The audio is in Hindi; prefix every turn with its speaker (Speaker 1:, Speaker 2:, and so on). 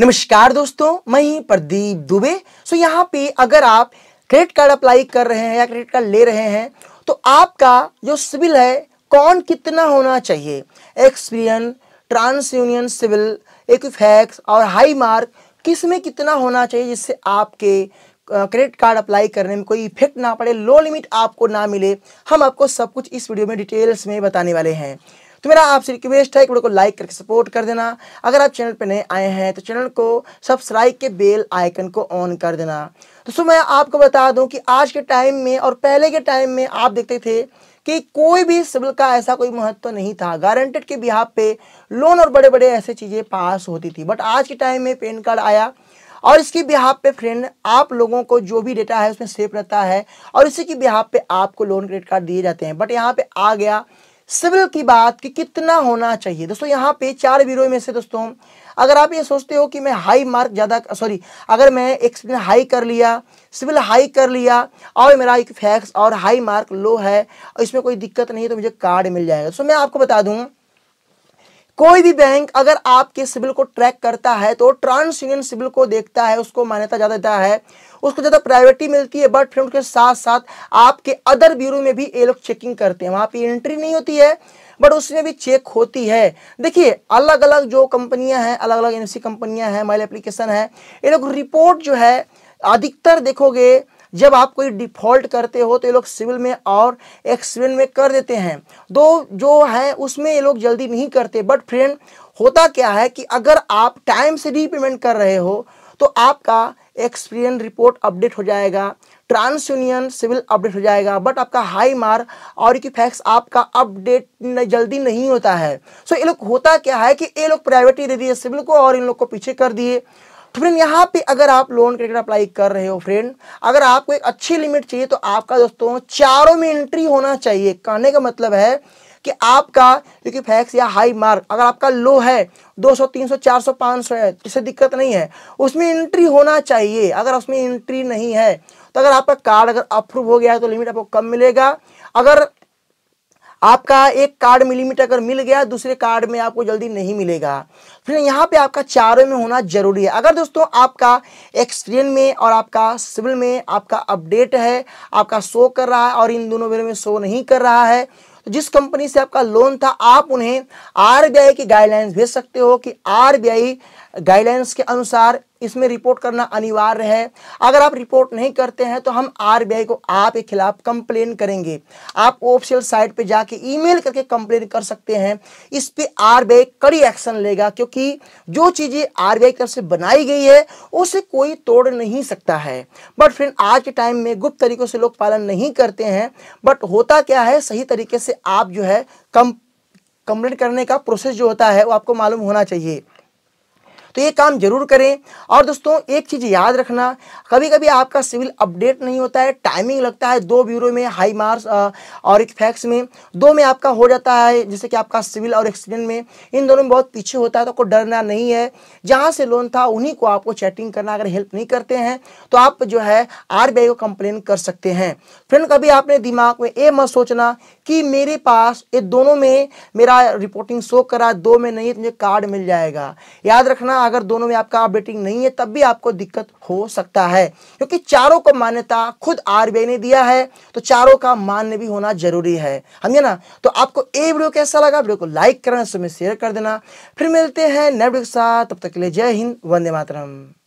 Speaker 1: नमस्कार दोस्तों मैं ही प्रदीप दुबे सो यहाँ पे अगर आप क्रेडिट कार्ड अप्लाई कर रहे हैं या क्रेडिट कार्ड ले रहे हैं तो आपका जो सिविल है कौन कितना होना चाहिए Experian TransUnion CIBIL Equifax और हाई मार्क किस में कितना होना चाहिए जिससे आपके क्रेडिट कार्ड अप्लाई करने में कोई इफेक्ट ना पड़े लो लिमिट आपको ना मिले हम आपको सब कुछ इस वीडियो में डिटेल्स में बताने वाले हैं तो मेरा आपसे रिक्वेस्ट है कि वीडियो को लाइक करके सपोर्ट कर देना अगर आप चैनल पर नए आए हैं तो चैनल को सब्सक्राइब के बेल आइकन को ऑन कर देना दोस्तों मैं आपको बता दूं कि आज के टाइम में और पहले के टाइम में आप देखते थे कि कोई भी सिविल का ऐसा कोई महत्व तो नहीं था गारंटेड के बिहार पे लोन और बड़े बड़े ऐसे चीज़ें पास होती थी बट आज के टाइम में पेन कार्ड आया और इसकी बिहार पे फ्रेंड आप लोगों को जो भी डेटा है उसमें सेफ रहता है और इसी की बिहाब पे आपको लोन क्रेडिट कार्ड दिए जाते हैं बट यहाँ पे आ गया सिविल की बात कि कितना होना चाहिए दोस्तों यहाँ पे चार बीरो में से दोस्तों अगर आप ये सोचते हो कि मैं हाई मार्क ज़्यादा सॉरी अगर मैं एक्सपीरियंस हाई कर लिया सिविल हाई कर लिया और मेरा एक फैक्स और हाई मार्क लो है और इसमें कोई दिक्कत नहीं है तो मुझे कार्ड मिल जाएगा सो तो मैं आपको बता दूँ कोई भी बैंक अगर आपके सिविल को ट्रैक करता है तो ट्रांस यूनियन सिविल को देखता है उसको मान्यता ज़्यादा देता है उसको ज़्यादा प्रायोरिटी मिलती है बट फिर उनके साथ साथ आपके अदर ब्यूरो में भी ये लोग चेकिंग करते हैं वहाँ पर एंट्री नहीं होती है बट उसमें भी चेक होती है देखिए अलग अलग जो कंपनियां हैं अलग अलग एनसी कंपनियां हैं मोबाइल एप्लीकेशन है ये लोग रिपोर्ट जो है अधिकतर देखोगे जब आप कोई डिफॉल्ट करते हो तो ये लोग सिविल में और एक्सीडेंट में कर देते हैं दो जो है उसमें ये लोग जल्दी नहीं करते बट फ्रेंड होता क्या है कि अगर आप टाइम से रीपेमेंट कर रहे हो तो आपका एक्सपीरियंस रिपोर्ट अपडेट हो जाएगा ट्रांस यूनियन सिविल अपडेट हो जाएगा बट आपका हाई मार और की फैक्स आपका अपडेट जल्दी नहीं होता है सो so, ये लोग होता क्या है कि ये लोग प्रायोरिटी दे दिए सिविल को और इन लोग को पीछे कर दिए तो फ्रेंड यहाँ पे अगर आप लोन क्रिकेट अप्लाई कर रहे हो फ्रेंड अगर आपको एक अच्छी लिमिट चाहिए तो आपका दोस्तों चारों में एंट्री होना चाहिए कहने का मतलब है कि आपका क्योंकि फैक्स या हाई मार्क अगर आपका लो है 200, 300, 400, 500 है इससे दिक्कत नहीं है उसमें एंट्री होना चाहिए अगर उसमें एंट्री नहीं है तो अगर आपका कार्ड अगर अप्रूव हो गया है तो लिमिट आपको कम मिलेगा अगर आपका एक कार्ड मिलीमीटर अगर मिल गया दूसरे कार्ड में आपको जल्दी नहीं मिलेगा फिर यहाँ पे आपका चारों में होना जरूरी है अगर दोस्तों आपका एक्सपीरियन में और आपका सिविल में आपका अपडेट है आपका शो कर रहा है और इन दोनों बेरो में शो नहीं कर रहा है तो जिस कंपनी से आपका लोन था आप उन्हें आर की गाइडलाइंस भेज सकते हो कि आर गाइडलाइंस के अनुसार इसमें रिपोर्ट करना अनिवार्य है अगर आप रिपोर्ट नहीं करते हैं तो हम आरबीआई को आपके खिलाफ कंप्लेन करेंगे आप ऑफिशियल साइट पे जाके ईमेल करके कंप्लेन कर सकते हैं इस पे आरबीआई कड़ी एक्शन लेगा क्योंकि जो चीज़ें आरबीआई की तरफ से बनाई गई है उसे कोई तोड़ नहीं सकता है बट फ्रेंड आज के टाइम में गुप्त तरीकों से लोग पालन नहीं करते हैं बट होता क्या है सही तरीके से आप जो है कम कंप्लेन करने का प्रोसेस जो होता है वो आपको मालूम होना चाहिए तो ये काम जरूर करें और दोस्तों एक चीज़ याद रखना कभी कभी आपका सिविल अपडेट नहीं होता है टाइमिंग लगता है दो ब्यूरो में हाई मार्क्स और एक फैक्स में दो में आपका हो जाता है जैसे कि आपका सिविल और एक्सीडेंट में इन दोनों में बहुत पीछे होता है तो कोई डरना नहीं है जहाँ से लोन था उन्हीं को आपको चैटिंग करना अगर हेल्प नहीं करते हैं तो आप जो है आर को कंप्लेन कर सकते हैं फ्रेंड कभी आपने दिमाग में ये मत सोचना कि मेरे पास ये दोनों में मेरा रिपोर्टिंग शो करा दो में नहीं तो मुझे कार्ड मिल जाएगा याद रखना अगर दोनों में आपका अपडेटिंग नहीं है तब भी आपको दिक्कत हो सकता है क्योंकि चारों को मान्यता खुद आरबीआई ने दिया है तो चारों का मान्य भी होना जरूरी है समझे ना तो आपको ये वीडियो कैसा लगा वीडियो को लाइक करना समय शेयर कर देना फिर मिलते हैं नए वीडियो के साथ तब तक के लिए जय हिंद वंदे मातरम